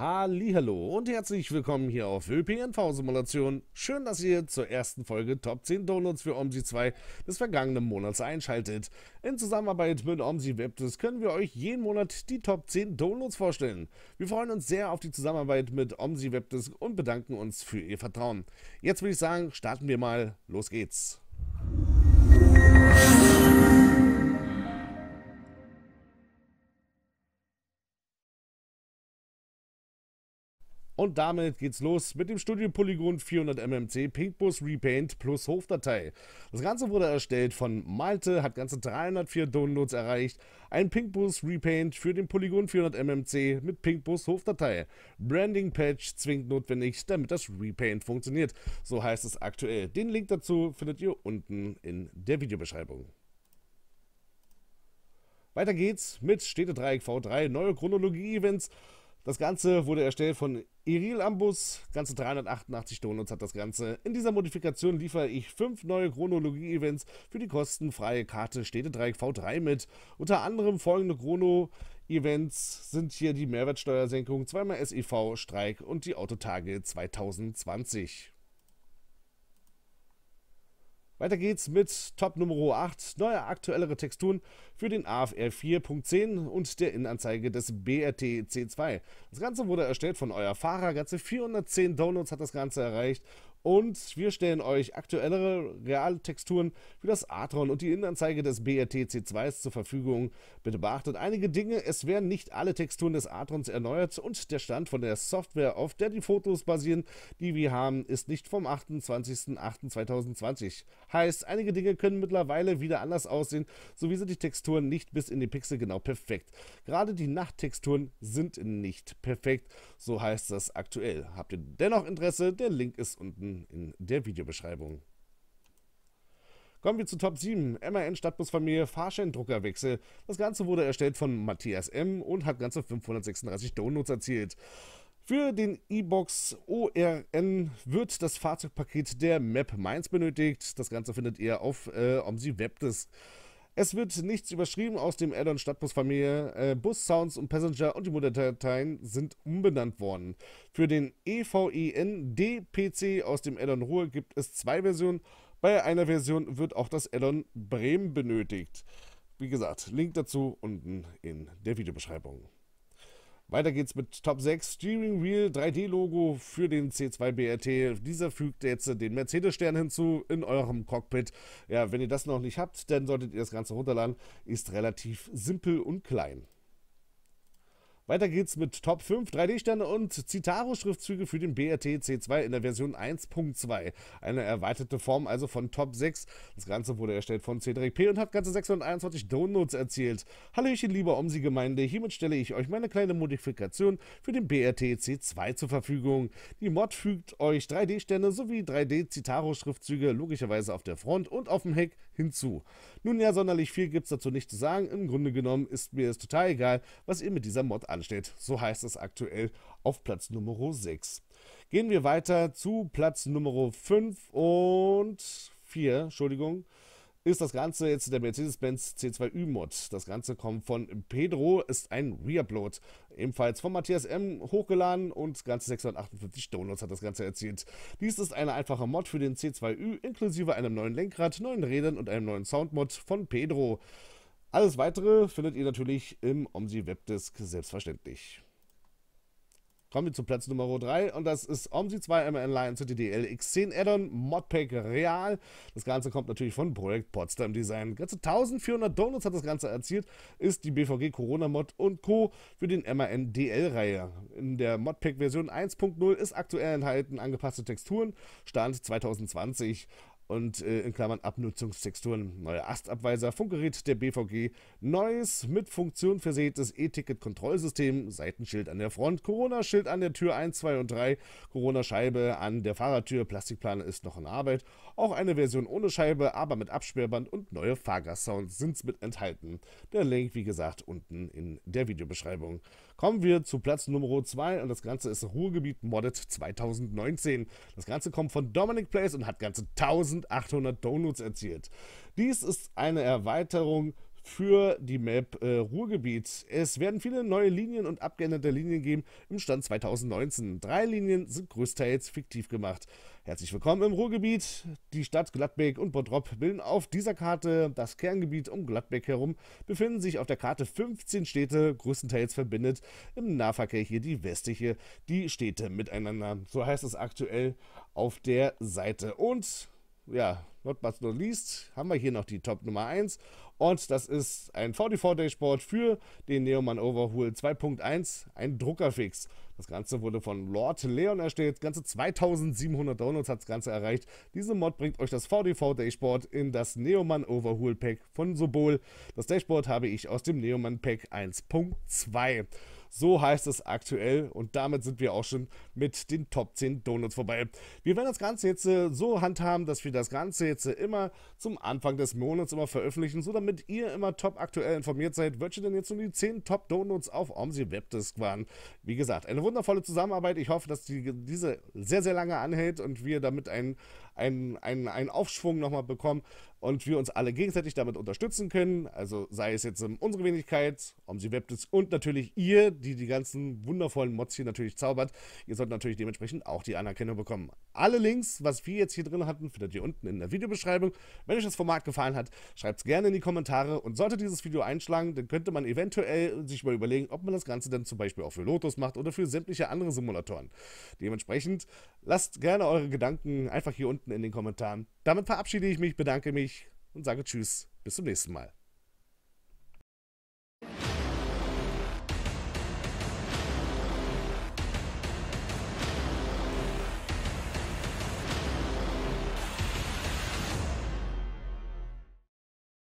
Hallo und herzlich willkommen hier auf ÖPNV-Simulation. Schön, dass ihr zur ersten Folge Top 10 Donuts für OMSI 2 des vergangenen Monats einschaltet. In Zusammenarbeit mit OMSI Webdes können wir euch jeden Monat die Top 10 Donuts vorstellen. Wir freuen uns sehr auf die Zusammenarbeit mit OMSI Webdes und bedanken uns für ihr Vertrauen. Jetzt würde ich sagen, starten wir mal. Los geht's. Musik Und damit geht's los mit dem Studio Polygon 400 MMC Pinkbus Repaint plus Hofdatei. Das Ganze wurde erstellt von Malte, hat ganze 304 Downloads erreicht. Ein Pinkbus Repaint für den Polygon 400 MMC mit Pinkbus Hofdatei. Branding Patch zwingt notwendig, damit das Repaint funktioniert. So heißt es aktuell. Den Link dazu findet ihr unten in der Videobeschreibung. Weiter geht's mit Städtedreieck V3, neue Chronologie-Events. Das Ganze wurde erstellt von Iril Ambus, ganze 388 Donuts hat das Ganze. In dieser Modifikation liefere ich fünf neue Chronologie-Events für die kostenfreie Karte Städtedreieck V3 mit. Unter anderem folgende Chrono-Events sind hier die Mehrwertsteuersenkung, zweimal sev streik und die Autotage 2020. Weiter geht's mit Top Nummer 8, neue aktuellere Texturen für den AFR 4.10 und der Innenanzeige des BRT C2. Das Ganze wurde erstellt von euer Fahrer, ganze 410 Downloads hat das Ganze erreicht und wir stellen euch aktuellere Realtexturen wie das Atron und die Innenanzeige des BRT C2s zur Verfügung. Bitte beachtet einige Dinge. Es werden nicht alle Texturen des Atrons erneuert und der Stand von der Software, auf der die Fotos basieren, die wir haben, ist nicht vom 28.08.2020. Heißt, einige Dinge können mittlerweile wieder anders aussehen, sowie sind die Texturen nicht bis in die Pixel genau perfekt. Gerade die Nachttexturen sind nicht perfekt, so heißt das aktuell. Habt ihr dennoch Interesse? Der Link ist unten unten in der Videobeschreibung. Kommen wir zu Top 7. MAN Stadtbusfamilie Fahrscheindruckerwechsel. Das Ganze wurde erstellt von Matthias M. und hat ganze 536 Downloads erzielt. Für den E-Box ORN wird das Fahrzeugpaket der Map Mainz benötigt. Das Ganze findet ihr auf äh, Omsi Webdisk. Es wird nichts überschrieben aus dem Addon Stadtbusfamilie. Äh, Bus, Sounds und Passenger und die Modelldateien sind umbenannt worden. Für den evin DPC aus dem Addon Ruhr gibt es zwei Versionen. Bei einer Version wird auch das Addon Bremen benötigt. Wie gesagt, Link dazu unten in der Videobeschreibung. Weiter geht's mit Top 6 Steering Wheel 3D-Logo für den C2 BRT. Dieser fügt jetzt den Mercedes-Stern hinzu in eurem Cockpit. Ja, wenn ihr das noch nicht habt, dann solltet ihr das Ganze runterladen. Ist relativ simpel und klein. Weiter geht's mit Top 5 3D-Sterne und Citaro-Schriftzüge für den BRT C2 in der Version 1.2. Eine erweiterte Form also von Top 6. Das Ganze wurde erstellt von Cedric P. und hat ganze 621 Downloads erzielt. Hallöchen, liebe Omsi-Gemeinde, hiermit stelle ich euch meine kleine Modifikation für den BRT C2 zur Verfügung. Die Mod fügt euch 3D-Sterne sowie 3D-Citaro-Schriftzüge logischerweise auf der Front und auf dem Heck hinzu. Nun ja, sonderlich viel gibt's dazu nicht zu sagen. Im Grunde genommen ist mir es total egal, was ihr mit dieser Mod alles Plan steht. So heißt es aktuell auf Platz Nummer 6. Gehen wir weiter zu Platz Nummer 5 und 4, Entschuldigung, ist das Ganze jetzt der Mercedes-Benz C2 Ü-Mod. Das Ganze kommt von Pedro, ist ein Reupload. Ebenfalls von Matthias M. hochgeladen und ganze 658 Downloads hat das Ganze erzielt. Dies ist eine einfache Mod für den C2Ü inklusive einem neuen Lenkrad, neuen Rädern und einem neuen Soundmod von Pedro. Alles weitere findet ihr natürlich im OMSI Webdisk selbstverständlich. Kommen wir zu Platz Nummer 3 und das ist OMSI 2 MN Lion CTDL X10 Addon Modpack Real. Das Ganze kommt natürlich von Projekt Potsdam Design. Ganze 1400 Donuts hat das Ganze erzielt, ist die BVG Corona Mod und Co. für den MAN DL Reihe. In der Modpack Version 1.0 ist aktuell enthalten angepasste Texturen, Stand 2020 und äh, in Klammern Abnutzungstexturen. Neuer Astabweiser, Funkgerät der BVG, neues mit Funktion versehtes E-Ticket-Kontrollsystem, Seitenschild an der Front, Corona-Schild an der Tür 1, 2 und 3, Corona-Scheibe an der Fahrertür, Plastikplane ist noch in Arbeit, auch eine Version ohne Scheibe, aber mit Absperrband und neue Fahrgastsounds sind mit enthalten. Der Link, wie gesagt, unten in der Videobeschreibung. Kommen wir zu Platz Nummer 2 und das Ganze ist Ruhrgebiet Modded 2019. Das Ganze kommt von Dominic Place und hat ganze 1000 1800 Donuts erzielt. Dies ist eine Erweiterung für die Map äh, Ruhrgebiet. Es werden viele neue Linien und abgeänderte Linien geben im Stand 2019. Drei Linien sind größtenteils fiktiv gemacht. Herzlich willkommen im Ruhrgebiet. Die Stadt Gladbeck und Bottrop bilden auf dieser Karte das Kerngebiet um Gladbeck herum, befinden sich auf der Karte 15 Städte, größtenteils verbindet im Nahverkehr hier die westliche, die Städte miteinander. So heißt es aktuell auf der Seite. Und ja, not but not least, haben wir hier noch die Top Nummer 1. Und das ist ein 44-Day-Sport für den Neoman Overhaul 2.1, ein Druckerfix. Das Ganze wurde von Lord Leon erstellt. Ganze 2700 Downloads hat das Ganze erreicht. Diese Mod bringt euch das VDV-Dashboard in das Neoman Overhaul Pack von Sobol. Das Dashboard habe ich aus dem Neoman Pack 1.2. So heißt es aktuell und damit sind wir auch schon mit den Top 10 Donuts vorbei. Wir werden das Ganze jetzt äh, so handhaben, dass wir das Ganze jetzt äh, immer zum Anfang des Monats immer veröffentlichen, so damit ihr immer top aktuell informiert seid, welche denn jetzt nur die 10 Top Donuts auf Omsi Webdisk waren. Wie gesagt, eine wundervolle Zusammenarbeit. Ich hoffe, dass die, diese sehr, sehr lange anhält und wir damit einen, einen, einen, einen Aufschwung nochmal bekommen, und wir uns alle gegenseitig damit unterstützen können. Also sei es jetzt ähm, unsere Wenigkeit, Omsi Webditz und natürlich ihr, die die ganzen wundervollen Mods hier natürlich zaubert. Ihr sollt natürlich dementsprechend auch die Anerkennung bekommen. Alle Links, was wir jetzt hier drin hatten, findet ihr unten in der Videobeschreibung. Wenn euch das Format gefallen hat, schreibt es gerne in die Kommentare und sollte dieses Video einschlagen, dann könnte man eventuell sich mal überlegen, ob man das Ganze dann zum Beispiel auch für Lotus macht oder für sämtliche andere Simulatoren. Dementsprechend lasst gerne eure Gedanken einfach hier unten in den Kommentaren damit verabschiede ich mich, bedanke mich und sage Tschüss, bis zum nächsten Mal.